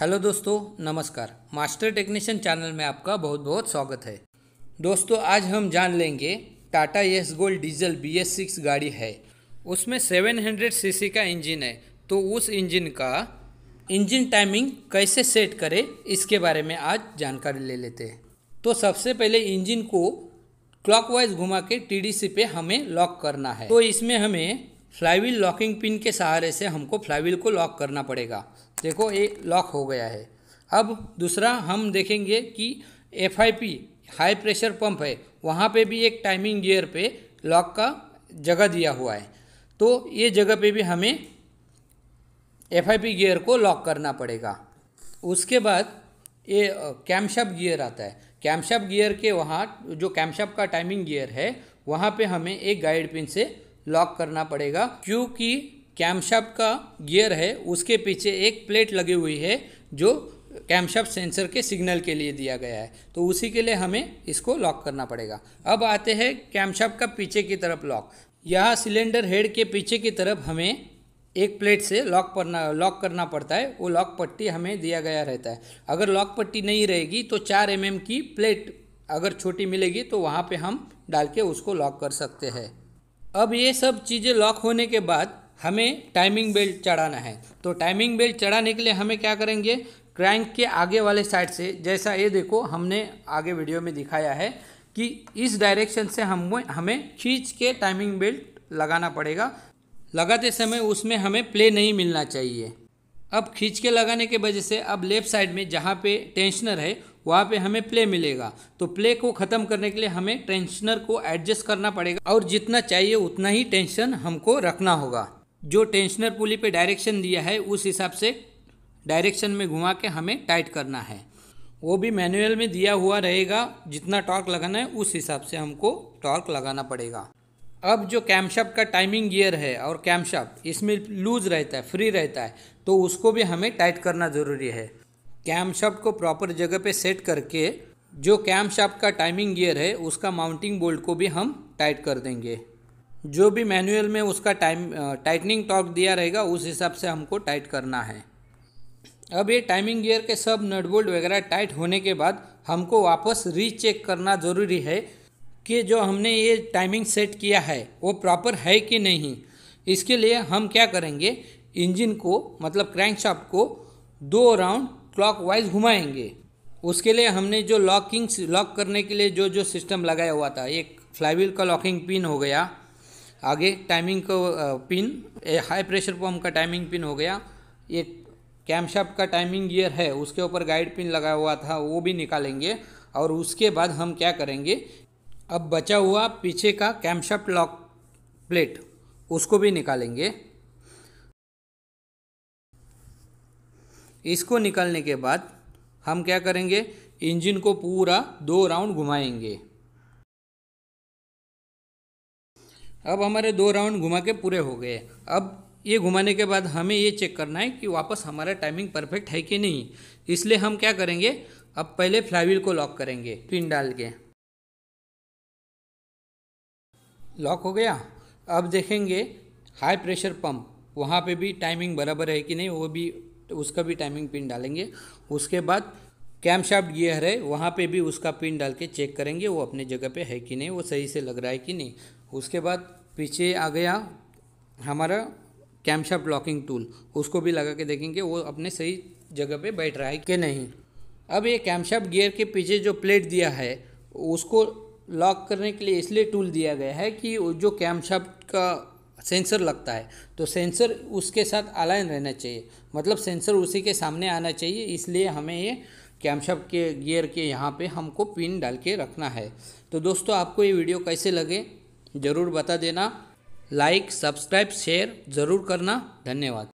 hello दोस्तों नमस्कार master technician channel में आपका बहुत बहुत स्वागत है दोस्तों आज हम जान लेंगे Tata Ace gold diesel B S six गाड़ी है उसमें सेवन हंड्रेड सी सी का इंजन है तो उस इंजन का इंजन टाइमिंग कैसे सेट करें इसके बारे में आज जानकारी ले लेते हैं तो सबसे पहले इंजन को क्लॉकवाइज घुमा के टी पे हमें लॉक करना है तो इसमें हमें फ्लाईवील लॉकिंग पिन के सहारे से हमको फ्लाईवील को लॉक करना पड़ेगा देखो ये लॉक हो गया है अब दूसरा हम देखेंगे कि एफ हाई प्रेशर पंप है वहाँ पे भी एक टाइमिंग गियर पे लॉक का जगह दिया हुआ है तो ये जगह पे भी हमें एफ गियर को लॉक करना पड़ेगा उसके बाद ये कैमशप गियर आता है कैमशप गियर के वहाँ जो कैमशप का टाइमिंग गियर है वहाँ पे हमें एक गाइड पिन से लॉक करना पड़ेगा क्योंकि कैमशप का गियर है उसके पीछे एक प्लेट लगी हुई है जो कैमशप सेंसर के सिग्नल के लिए दिया गया है तो उसी के लिए हमें इसको लॉक करना पड़ेगा अब आते हैं कैमशप का पीछे की तरफ लॉक यह सिलेंडर हेड के पीछे की तरफ हमें एक प्लेट से लॉक करना लॉक करना पड़ता है वो लॉक पट्टी हमें दिया गया रहता है अगर लॉक पट्टी नहीं रहेगी तो चार एम mm की प्लेट अगर छोटी मिलेगी तो वहाँ पे हम डाल के उसको लॉक कर सकते हैं अब ये सब चीज़ें लॉक होने के बाद हमें टाइमिंग बेल्ट चढ़ाना है तो टाइमिंग बेल्ट चढ़ाने के लिए हमें क्या करेंगे क्रैंक के आगे वाले साइड से जैसा ये देखो हमने आगे वीडियो में दिखाया है कि इस डायरेक्शन से हम हमें खींच के टाइमिंग बेल्ट लगाना पड़ेगा लगाते समय उसमें हमें प्ले नहीं मिलना चाहिए अब खींच के लगाने के वजह से अब लेफ़्ट साइड में जहाँ पे टेंशनर है वहाँ पे हमें प्ले मिलेगा तो प्ले को ख़त्म करने के लिए हमें टेंशनर को एडजस्ट करना पड़ेगा और जितना चाहिए उतना ही टेंशन हमको रखना होगा जो टेंशनर पुली पे डायरेक्शन दिया है उस हिसाब से डायरेक्शन में घुमा के हमें टाइट करना है वो भी मैनुअल में दिया हुआ रहेगा जितना टॉर्क लगाना है उस हिसाब से हमको टॉर्क लगाना पड़ेगा अब जो कैमशप का टाइमिंग गियर है और कैमशप इसमें लूज रहता है फ्री रहता है तो उसको भी हमें टाइट करना ज़रूरी है कैमशप को प्रॉपर जगह पे सेट करके जो कैमशप का टाइमिंग गियर है उसका माउंटिंग बोल्ट को भी हम टाइट कर देंगे जो भी मैनुअल में उसका टाइम टाइटनिंग टॉर्क दिया रहेगा उस हिसाब से हमको टाइट करना है अब ये टाइमिंग गियर के सब नट बोल्ट वगैरह टाइट होने के बाद हमको वापस रीचेक करना ज़रूरी है कि जो हमने ये टाइमिंग सेट किया है वो प्रॉपर है कि नहीं इसके लिए हम क्या करेंगे इंजन को मतलब क्रैंकशॉप को दो राउंड क्लॉकवाइज घुमाएंगे उसके लिए हमने जो लॉकिंग लॉक करने के लिए जो जो सिस्टम लगाया हुआ था एक फ्लाईव्हील का लॉकिंग पिन हो गया आगे टाइमिंग को पिन हाई प्रेशर पम्प का टाइमिंग पिन हो गया एक कैमशाफ्ट का टाइमिंग गियर है उसके ऊपर गाइड पिन लगा हुआ था वो भी निकालेंगे और उसके बाद हम क्या करेंगे अब बचा हुआ पीछे का कैमशाफ्ट लॉक प्लेट उसको भी निकालेंगे इसको निकालने के बाद हम क्या करेंगे इंजन को पूरा दो राउंड घुमाएंगे अब हमारे दो राउंड घुमा के पूरे हो गए अब ये घुमाने के बाद हमें ये चेक करना है कि वापस हमारा टाइमिंग परफेक्ट है कि नहीं इसलिए हम क्या करेंगे अब पहले फ्लाईवील को लॉक करेंगे पिन डाल के लॉक हो गया अब देखेंगे हाई प्रेशर पंप वहाँ पे भी टाइमिंग बराबर है कि नहीं वो भी उसका भी टाइमिंग पिन डालेंगे उसके बाद कैम शाफ्ट गियर है वहाँ पे भी उसका पिन डाल के चेक करेंगे वो अपने जगह पे है कि नहीं वो सही से लग रहा है कि नहीं उसके बाद पीछे आ गया हमारा कैमशाफ्ट लॉकिंग टूल उसको भी लगा के देखेंगे वो अपने सही जगह पे बैठ रहा है कि नहीं अब ये कैमशाफ्ट गियर के पीछे जो प्लेट दिया है उसको लॉक करने के लिए इसलिए टूल दिया गया है कि जो कैमशाफ्ट का सेंसर लगता है तो सेंसर उसके साथ अलाइन रहना चाहिए मतलब सेंसर उसी के सामने आना चाहिए इसलिए हमें ये कैमशाफ्ट के गियर के यहाँ पे हमको पिन डाल के रखना है तो दोस्तों आपको ये वीडियो कैसे लगे ज़रूर बता देना लाइक सब्सक्राइब शेयर ज़रूर करना धन्यवाद